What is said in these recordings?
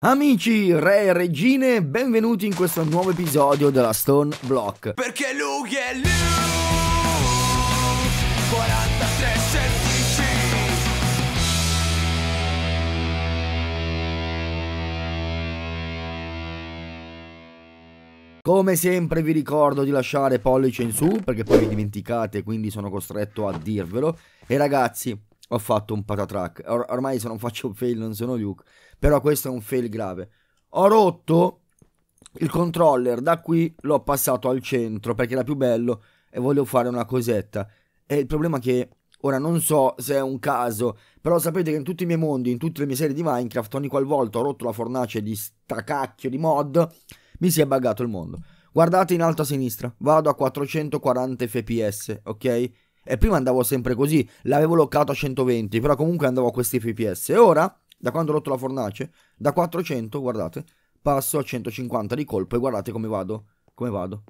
Amici, re e regine, benvenuti in questo nuovo episodio della Stone Block. Perché lui è lui! 43 semplici. Come sempre vi ricordo di lasciare pollice in su perché poi vi dimenticate, quindi sono costretto a dirvelo. E ragazzi, ho fatto un patatrack. Or- ormai se non faccio fail non sono Luke, però questo è un fail grave. Ho rotto il controller, da qui l'ho passato al centro perché era più bello e volevo fare una cosetta. E il problema è che ora non so se è un caso, però sapete che in tutti i miei mondi, in tutte le mie serie di Minecraft, ogni qualvolta ho rotto la fornace di stracacchio di mod, mi si è buggato il mondo. Guardate in alto a sinistra, vado a 440 fps, ok? E prima andavo sempre così, l'avevo loccato a 120, però comunque andavo a questi fps. E ora, da quando ho rotto la fornace, da 400, guardate, passo a 150 di colpo e guardate come vado, come vado.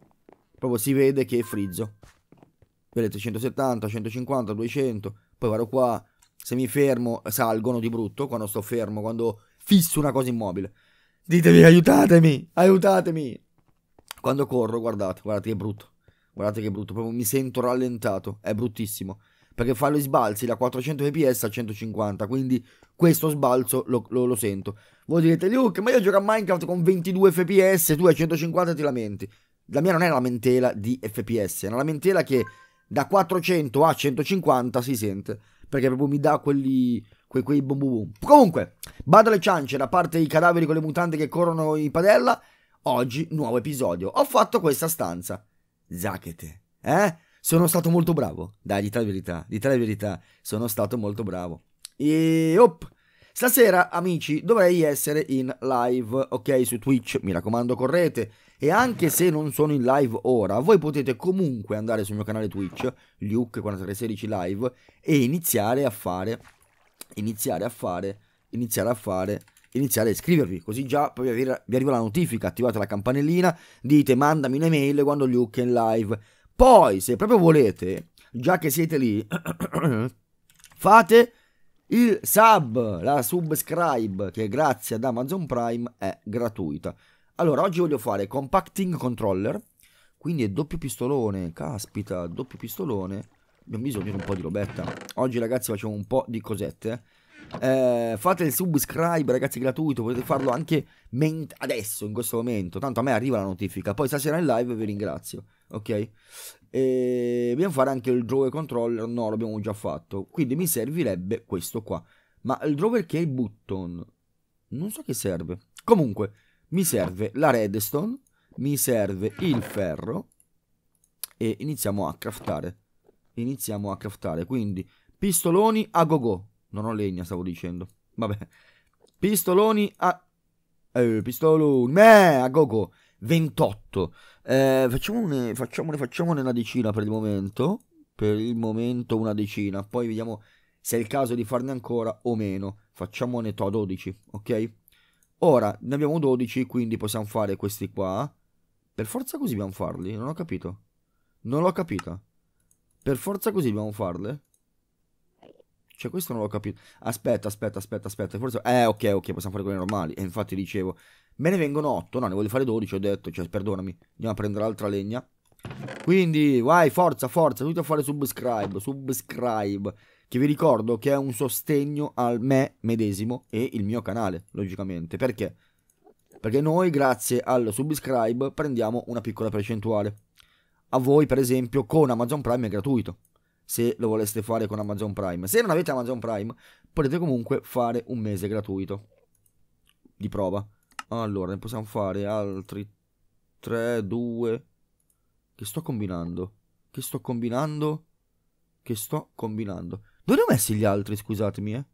Proprio si vede che frizzo. Vedete, 170, 150, 200, poi vado qua, se mi fermo salgono di brutto, quando sto fermo, quando fisso una cosa immobile. Ditemi, aiutatemi, aiutatemi. Quando corro, guardate, guardate che brutto. Guardate che brutto, proprio mi sento rallentato, è bruttissimo. Perché fa gli sbalzi da 400 fps a 150, quindi questo sbalzo lo, lo, lo sento. Voi direte, Luke, ma io gioco a Minecraft con 22 fps, tu a 150 ti lamenti. La mia non è lamentela di fps, è una lamentela che da 400 a 150 si sente, perché proprio mi dà quelli, quei, quei boom boom boom. Comunque, bada alle ciance, da parte i cadaveri con le mutande che corrono in padella, oggi nuovo episodio. Ho fatto questa stanza. Zacchete. Eh? Sono stato molto bravo. Dai, di la verità, di la verità. Sono stato molto bravo. E op. Stasera, amici, dovrei essere in live, ok, su Twitch, mi raccomando correte. E anche se non sono in live ora, voi potete comunque andare sul mio canale Twitch, Luke4316 Live, e iniziare a fare, iniziare a fare, iniziare a fare iniziare a iscrivervi, così già poi vi arriva la notifica, attivate la campanellina, dite mandami un'email quando Luke è in live. Poi, se proprio volete, già che siete lì, fate il sub, la subscribe, che grazie ad Amazon Prime è gratuita. Allora, oggi voglio fare compacting controller, quindi è doppio pistolone, caspita, doppio pistolone. Abbiamo bisogno di un po' di robetta. Oggi ragazzi facciamo un po' di cosette. Eh. Eh, fate il subscribe, ragazzi, gratuito. Potete farlo anche ment- adesso, in questo momento. Tanto a me arriva la notifica. Poi stasera in live vi ringrazio. Ok? E dobbiamo fare anche il drover controller. No, l'abbiamo già fatto. Quindi mi servirebbe questo qua. Ma il drover che è il button. Non so che serve. Comunque, mi serve la redstone. Mi serve il ferro. E iniziamo a craftare. Iniziamo a craftare. Quindi, pistoloni a go go. Non ho legna, stavo dicendo. Vabbè. Pistoloni a... Eh, pistoloni... Meh, a gogo. 28. Eh, facciamone, facciamone, facciamone una decina per il momento. Per il momento una decina. Poi vediamo se è il caso di farne ancora o meno. Facciamone to 12, ok? Ora, ne abbiamo 12, quindi possiamo fare questi qua. Per forza così dobbiamo farli, non ho capito. Non l'ho capita. Per forza così dobbiamo farle? Cioè, questo non l'ho capito. Aspetta, aspetta, aspetta, aspetta. Forse... Eh, ok, ok, possiamo fare quelle normali. E infatti dicevo, me ne vengono 8. No, ne voglio fare 12, ho detto. Cioè, perdonami. Andiamo a prendere l'altra legna. Quindi, vai, forza, forza. Tutti a fare subscribe, subscribe. Che vi ricordo che è un sostegno al me medesimo e il mio canale, logicamente. Perché? Perché noi, grazie al subscribe, prendiamo una piccola percentuale. A voi, per esempio, con Amazon Prime è gratuito se lo voleste fare con Amazon Prime. Se non avete Amazon Prime, potete comunque fare un mese gratuito di prova. Allora, ne possiamo fare altri 3, 2. Che sto combinando? Che sto combinando? Che sto combinando? Dove ho messi gli altri, scusatemi, eh?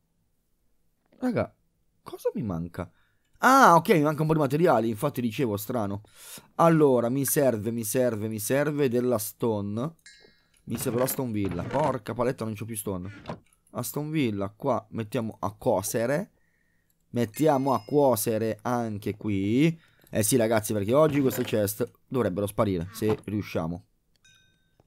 Raga, cosa mi manca? Ah, ok, mi manca un po' di materiali, infatti dicevo, strano. Allora, mi serve, mi serve, mi serve della stone. Mi serve l'Aston Villa. Porca paletta, non c'ho più stone. Aston Villa, qua mettiamo a cuocere. Mettiamo a cuocere anche qui. Eh sì ragazzi, perché oggi queste chest dovrebbero sparire, se riusciamo.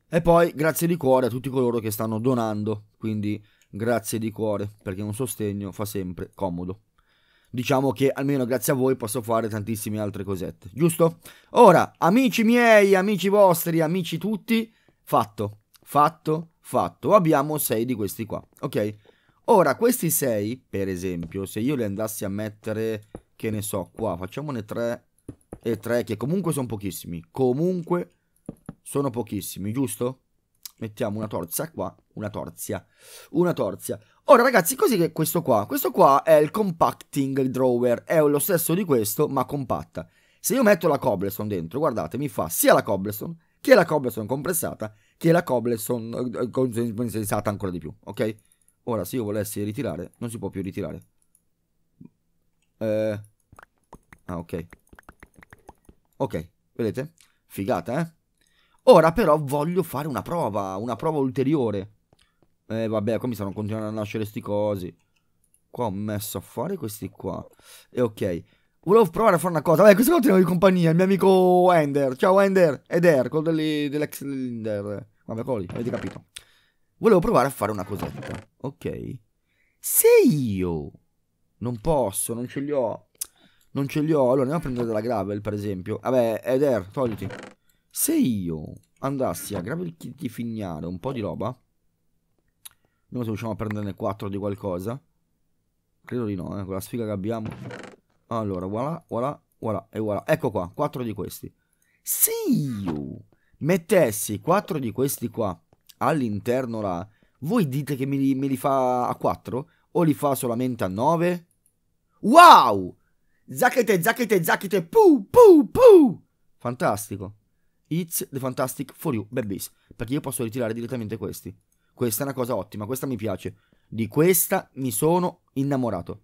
E poi grazie di cuore a tutti coloro che stanno donando, quindi grazie di cuore, perché un sostegno fa sempre comodo. Diciamo che almeno grazie a voi posso fare tantissime altre cosette, giusto? Ora, amici miei, amici vostri, amici tutti, fatto. Fatto? Fatto. Abbiamo 6 di questi qua, ok? Ora, questi 6, per esempio, se io li andassi a mettere, che ne so, qua, facciamone 3 e 3, che comunque sono pochissimi. Comunque sono pochissimi, giusto? Mettiamo una torzia qua, una torzia, una torzia. Ora ragazzi, così che questo qua, questo qua è il compacting drawer, è lo stesso di questo ma compatta. Se io metto la cobblestone dentro, guardate, mi fa sia la cobblestone che la cobblestone compressata e la Cobleson eh, condensata ancora di più, ok? Ora, se io volessi ritirare, non si può più ritirare. Eh... Ah, ok. Ok, vedete? Figata, eh? Ora però voglio fare una prova, una prova ulteriore. Eh, vabbè, qua mi stanno continuando a nascere sti cosi. Qua ho messo a fare questi qua. E ok. Volevo provare a fare una cosa. Vabbè, questo qua è tenevo di compagnia, il mio amico Ender. Ciao Ender, Eder, quello dell'ex Ender. Vabbè, quello avete capito. Volevo provare a fare una cosetta, ok? Se io non posso, non ce li ho, non ce li ho, allora andiamo a prendere della gravel, per esempio. Vabbè, Eder, togliti. Se io andassi a gravel di fignare un po' di roba, Vediamo se riusciamo a prenderne 4 di qualcosa. Credo di no, eh, con la sfiga che abbiamo. Allora, voilà, voilà, voilà, e voilà. Ecco qua, 4 di questi. Se io mettessi 4 di questi qua all'interno là, voi dite che me li, me li fa a 4 o li fa solamente a 9? Wow! Zacchete, zacchete, zacchete, puh, puh, puh! Fantastico. It's the fantastic for you, babies. Perché io posso ritirare direttamente questi. Questa è una cosa ottima, questa mi piace. Di questa mi sono innamorato.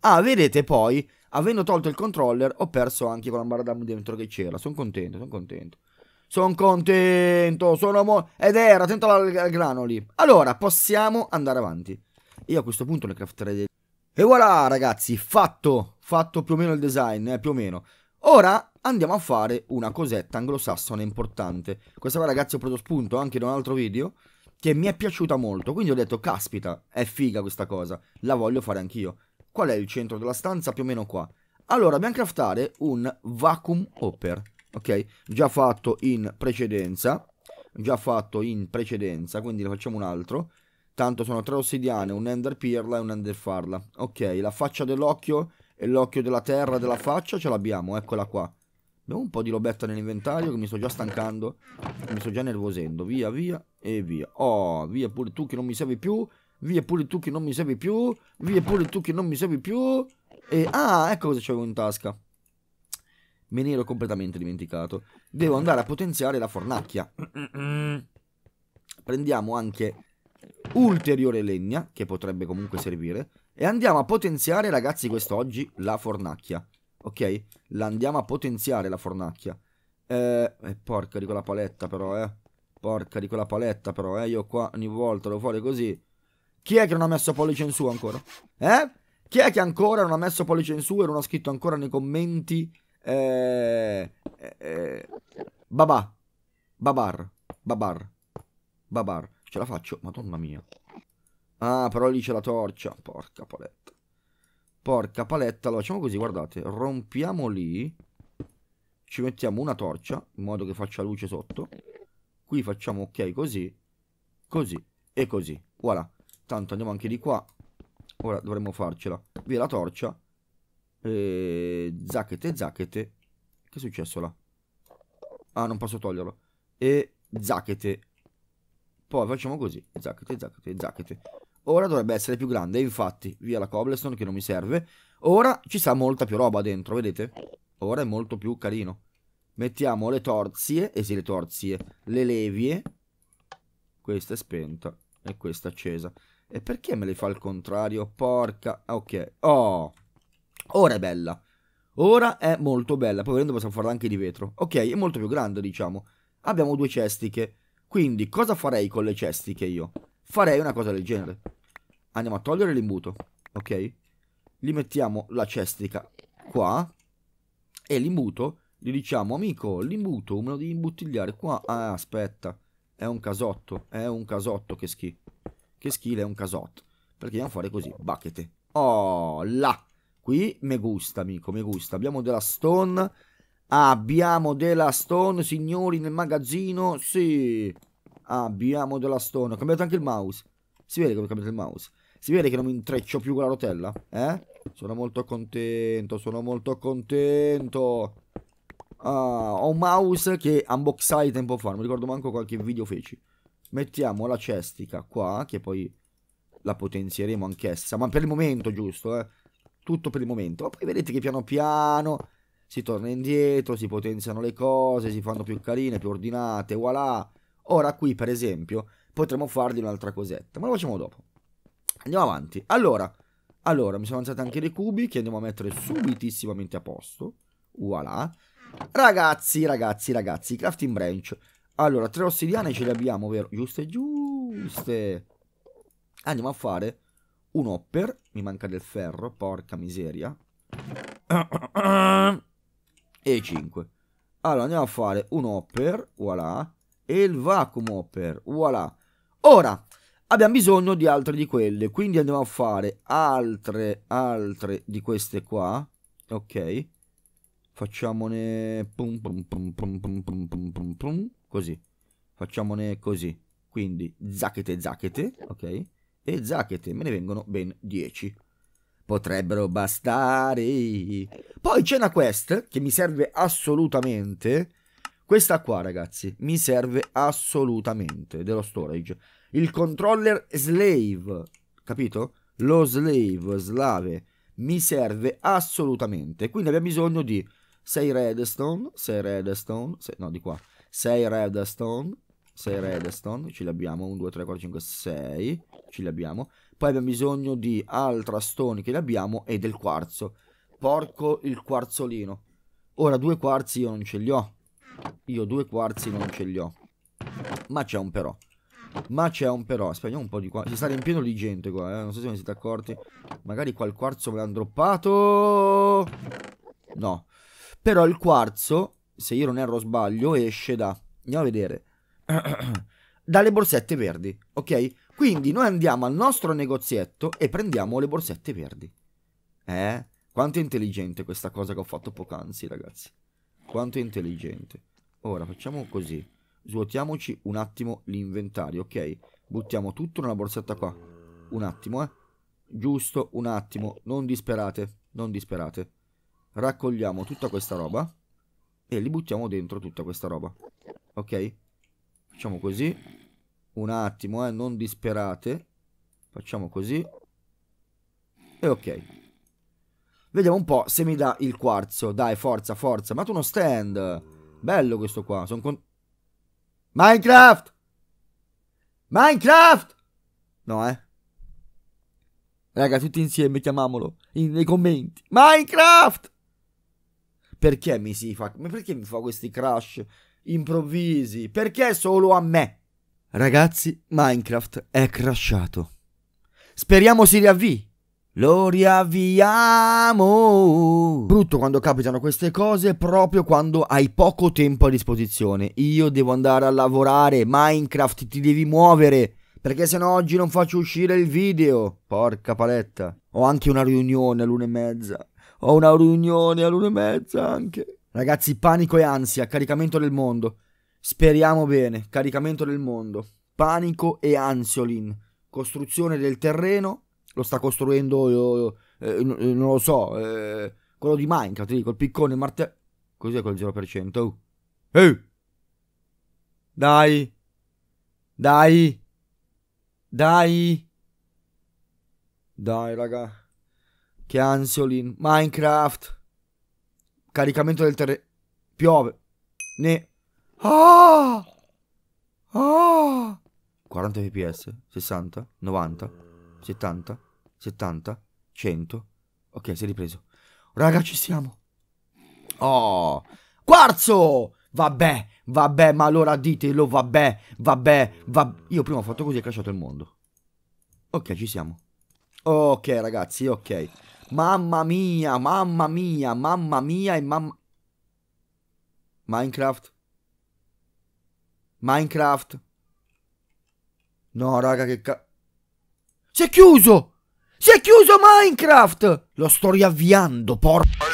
Ah, vedete poi, avendo tolto il controller, ho perso anche con l'ambardam dentro che c'era. Sono contento, sono contento. Sono contento, sono Ed era, attento al, al grano lì. Allora, possiamo andare avanti. Io a questo punto le crafterei dei... E voilà ragazzi, fatto, fatto più o meno il design, eh, più o meno. Ora andiamo a fare una cosetta anglosassone importante. Questa qua ragazzi ho preso spunto anche da un altro video che mi è piaciuta molto, quindi ho detto caspita, è figa questa cosa, la voglio fare anch'io. Qual è il centro della stanza? Più o meno qua. Allora dobbiamo craftare un vacuum hopper ok? Già fatto in precedenza, già fatto in precedenza, quindi ne facciamo un altro. Tanto sono tre ossidiane, un ender pirla e un ender farla. Ok, la faccia dell'occhio e l'occhio della terra della faccia ce l'abbiamo, eccola qua. Abbiamo un po' di lobetta nell'inventario che mi sto già stancando, mi sto già nervosendo. Via, via e via. Oh, via pure tu che non mi servi più, via pure tu che non mi servi più, via pure tu che non mi servi più. E ah, ecco cosa c'avevo in tasca. Me ne ero completamente dimenticato. Devo andare a potenziare la fornacchia. Prendiamo anche ulteriore legna, che potrebbe comunque servire. E andiamo a potenziare, ragazzi, quest'oggi, la fornacchia. Ok? L'andiamo a potenziare, la fornacchia. Eh, eh, porca di quella paletta, però, eh. Porca di quella paletta, però, eh. Io qua ogni volta lo fare così. Chi è che non ha messo pollice in su ancora? Eh? Chi è che ancora non ha messo pollice in su e non ha scritto ancora nei commenti eh, eh, eh, babà. Babar. Babar. Babar. Ce la faccio? Madonna mia. Ah, però lì c'è la torcia. Porca paletta. Porca paletta. Allora, facciamo così, guardate. Rompiamo lì. Ci mettiamo una torcia, in modo che faccia luce sotto. Qui facciamo ok così. Così. E così. Voilà. Tanto andiamo anche di qua. Ora dovremmo farcela. Via la torcia. E... Eh, Zacchete, Zacchete. Che è successo là? Ah, non posso toglierlo. E Zacchete. Poi facciamo così. Zacchete, Zacchete, Zacchete. Ora dovrebbe essere più grande, infatti, via la cobblestone che non mi serve. Ora ci sta molta più roba dentro, vedete? Ora è molto più carino. Mettiamo le torzie, eh sì, le torzie, le levie. Questa è spenta e questa è accesa. E perché me le fa il contrario? Porca... Ok. Oh! Ora è bella. Ora è molto bella. Poverendo possiamo farla anche di vetro. Ok, è molto più grande, diciamo. Abbiamo due cestiche. Quindi, cosa farei con le cestiche io? Farei una cosa del genere. Andiamo a togliere l'imbuto, ok? Gli mettiamo la cestica qua. E l'imbuto, gli diciamo, amico, l'imbuto, me lo devi imbottigliare qua. Ah, aspetta. È un casotto, è un casotto, che schifo. Che schifo, è un casotto. Perché andiamo a fare così, bacchete. Oh, là. Qui mi gusta, amico, mi gusta. Abbiamo della stone. Abbiamo della stone, signori, nel magazzino. Sì. Abbiamo della stone. Ho cambiato anche il mouse. Si vede che ho cambiato il mouse. Si vede che non mi intreccio più con la rotella? Eh? Sono molto contento, sono molto contento. Ah, ho un mouse che unboxai tempo fa, non mi ricordo manco qualche video feci. Mettiamo la cestica qua, che poi la potenzieremo anch'essa, ma per il momento giusto, eh tutto per il momento, ma poi vedete che piano piano si torna indietro, si potenziano le cose, si fanno più carine, più ordinate, voilà. Ora qui, per esempio, potremmo fargli un'altra cosetta, ma lo facciamo dopo. Andiamo avanti. Allora, allora, mi sono avanzati anche dei cubi che andiamo a mettere subitissimamente a posto. Voilà. Ragazzi, ragazzi, ragazzi, crafting branch. Allora, tre ossidiane ce le abbiamo, vero? Giuste, giuste. Andiamo a fare un hopper. Mi manca del ferro, porca miseria. E 5. Allora andiamo a fare un hopper, voilà. E il vacuum hopper, voilà. Ora, abbiamo bisogno di altre di quelle. Quindi andiamo a fare altre, altre di queste qua. Ok. Facciamone... Pum pum pum pum pum pum pum pum pum. Così. Facciamone così. Quindi zacchete zacchete, ok? e zacchete, me ne vengono ben 10. Potrebbero bastare. Poi c'è una quest che mi serve assolutamente. Questa qua, ragazzi, mi serve assolutamente dello storage. Il controller slave, capito? Lo slave, slave, mi serve assolutamente. Quindi abbiamo bisogno di 6 redstone, 6 redstone, 6, no di qua, 6 redstone, 6 redstone, ce li abbiamo, 1, 2, 3, 4, 5, 6, ce li abbiamo. Poi abbiamo bisogno di altra stone che l'abbiamo e del quarzo. Porco il quarzolino. Ora due quarzi io non ce li ho. Io due quarzi non ce li ho. Ma c'è un però. Ma c'è un però. Aspettiamo un po' di qua. Si sta riempiendo di gente qua, eh? Non so se ne siete accorti. Magari qua il quarzo me l'hanno droppato. No. Però il quarzo, se io non erro sbaglio, esce da... Andiamo a vedere. dalle borsette verdi, ok? Quindi noi andiamo al nostro negozietto e prendiamo le borsette verdi. Eh? Quanto è intelligente questa cosa che ho fatto poc'anzi, ragazzi. Quanto è intelligente. Ora facciamo così. Svuotiamoci un attimo l'inventario, ok? Buttiamo tutto nella borsetta qua. Un attimo, eh. Giusto, un attimo. Non disperate, non disperate. Raccogliamo tutta questa roba e li buttiamo dentro tutta questa roba. Ok? facciamo così un attimo eh, non disperate facciamo così e ok vediamo un po' se mi dà il quarzo dai forza forza ma tu uno stand bello questo qua sono con Minecraft Minecraft no eh raga tutti insieme chiamiamolo in, nei commenti Minecraft perché mi si fa perché mi fa questi crash improvvisi, perché solo a me? Ragazzi, Minecraft è crashato. Speriamo si riavvii. Lo riavviamo! Brutto quando capitano queste cose proprio quando hai poco tempo a disposizione. Io devo andare a lavorare, Minecraft ti devi muovere, perché se no oggi non faccio uscire il video. Porca paletta. Ho anche una riunione all'una e mezza. Ho una riunione all'una e mezza anche. Ragazzi, panico e ansia, caricamento del mondo. Speriamo bene, caricamento del mondo. Panico e ansiolin. Costruzione del terreno, lo sta costruendo, eh, eh, eh non lo so, eh, quello di Minecraft, lì, col piccone, martello. Cos'è col 0%? Oh. Ehi! Dai! Dai! Dai! Dai, raga. Che ansiolin. Minecraft! Caricamento del terreno. Piove. Ne. Ah! Ah! 40 fps, 60, 90, 70, 70, 100. Ok, si è ripreso. Raga, ci siamo. Oh! Quarzo! Vabbè, vabbè, ma allora ditelo, vabbè, vabbè, vabbè. Io prima ho fatto così e ho cacciato il mondo. Ok, ci siamo. Ok, ragazzi, ok. Mamma mia, mamma mia, mamma mia e mamma... Minecraft? Minecraft? No, raga, che ca... Si è chiuso! Si è chiuso Minecraft! Lo sto riavviando, porca...